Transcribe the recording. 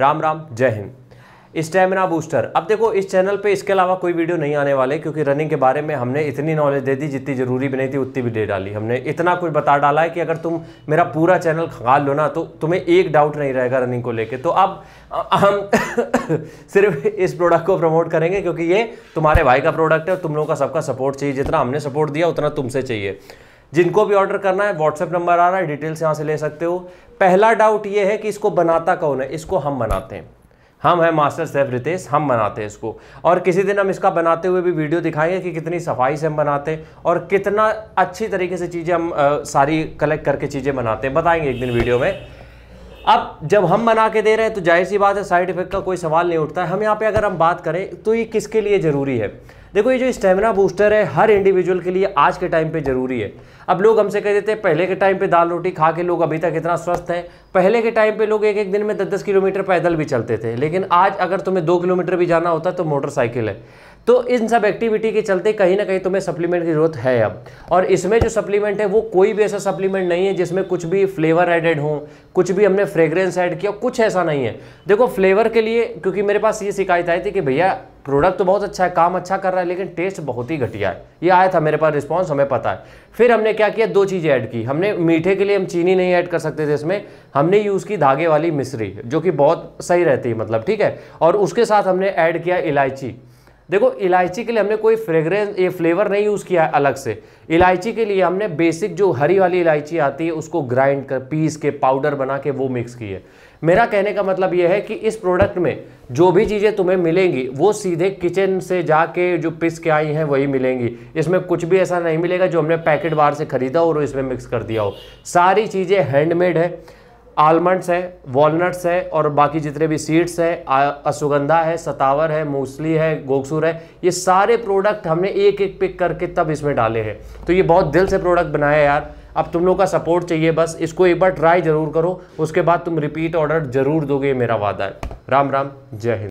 राम राम जय Hind stamina booster अब देखो इस चैनल पे इसके अलावा कोई वीडियो नहीं आने वाले क्योंकि रनिंग के बारे में हमने इतनी नॉलेज दे दी जितनी ज़रूरी भी नहीं थी उतनी भी दे डाली हमने इतना कुछ बता डाला है कि अगर तुम मेरा पूरा चैनल खंगाल लो ना तो तुम्हें एक डाउट नहीं रहेगा रनिंग को लेके तो अब हम सिर्फ इस प्रोडक्ट को प्रमोट करेंगे क्योंकि ये तुम्हारे भाई का प्रोडक्ट है तुम लोगों का सबका सपोर्ट चाहिए जितना हमने सपोर्ट दिया उतना तुमसे चाहिए जिनको भी ऑर्डर करना है व्हाट्सएप नंबर आ रहा है डिटेल्स यहाँ से ले सकते हो पहला डाउट ये है कि इसको बनाता कौन है इसको हम बनाते हैं हम हैं मास्टर सेफ रितेश हम बनाते हैं इसको और किसी दिन हम इसका बनाते हुए भी वीडियो दिखाएंगे कि कितनी सफाई से हम बनाते हैं और कितना अच्छी तरीके से चीज़ें हम आ, सारी कलेक्ट करके चीज़ें बनाते हैं बताएंगे एक दिन वीडियो में अब जब हम बना के दे रहे हैं तो जाहिर सी बात है साइड इफेक्ट का कोई सवाल नहीं उठता है हम यहाँ पे अगर हम बात करें तो ये किसके लिए ज़रूरी है देखो ये जो स्टेमिना बूस्टर है हर इंडिविजुअल के लिए आज के टाइम पे ज़रूरी है अब लोग हमसे कह देते हैं पहले के टाइम पे दाल रोटी खा के लोग अभी तक इतना स्वस्थ हैं पहले के टाइम पे लोग एक एक दिन में दस दस किलोमीटर पैदल भी चलते थे लेकिन आज अगर तुम्हें दो किलोमीटर भी जाना होता तो मोटरसाइकिल है तो इन सब एक्टिविटी के चलते कहीं ना कहीं तुम्हें सप्लीमेंट की जरूरत है अब और इसमें जो सप्लीमेंट है वो कोई भी ऐसा सप्लीमेंट नहीं है जिसमें कुछ भी फ्लेवर एडेड हो कुछ भी हमने फ्रेग्रेंस ऐड किया कुछ ऐसा नहीं है देखो फ्लेवर के लिए क्योंकि मेरे पास ये शिकायत आई थी कि भैया प्रोडक्ट तो बहुत अच्छा है काम अच्छा कर रहा है लेकिन टेस्ट बहुत ही घटिया है ये आया था मेरे पास रिस्पॉन्स हमें पता है फिर हमने क्या किया दो चीज़ें ऐड की हमने मीठे के लिए हम चीनी नहीं ऐड कर सकते थे इसमें हमने यूज़ की धागे वाली मिश्री जो कि बहुत सही रहती है मतलब ठीक है और उसके साथ हमने ऐड किया इलायची देखो इलायची के लिए हमने कोई फ्रेगरेंस ये फ्लेवर नहीं यूज़ किया है अलग से इलायची के लिए हमने बेसिक जो हरी वाली इलायची आती है उसको ग्राइंड कर पीस के पाउडर बना के वो मिक्स की है मेरा कहने का मतलब ये है कि इस प्रोडक्ट में जो भी चीज़ें तुम्हें मिलेंगी वो सीधे किचन से जाके जो पिस के आई हैं वही मिलेंगी इसमें कुछ भी ऐसा नहीं मिलेगा जो हमने पैकेट बाहर से ख़रीदा हो और इसमें मिक्स कर दिया हो सारी चीज़ें हैंडमेड है आलमंड्स है वॉलनट्स है और बाकी जितने भी सीड्स है अश्वगंधा है सतावर है मूसली है गोकसूर है ये सारे प्रोडक्ट हमने एक एक पिक करके तब इसमें डाले हैं तो ये बहुत दिल से प्रोडक्ट बनाया यार अब तुम लोग का सपोर्ट चाहिए बस इसको एक बार ट्राई ज़रूर करो उसके बाद तुम रिपीट ऑर्डर ज़रूर दोगे मेरा वादा है राम राम जय हिंद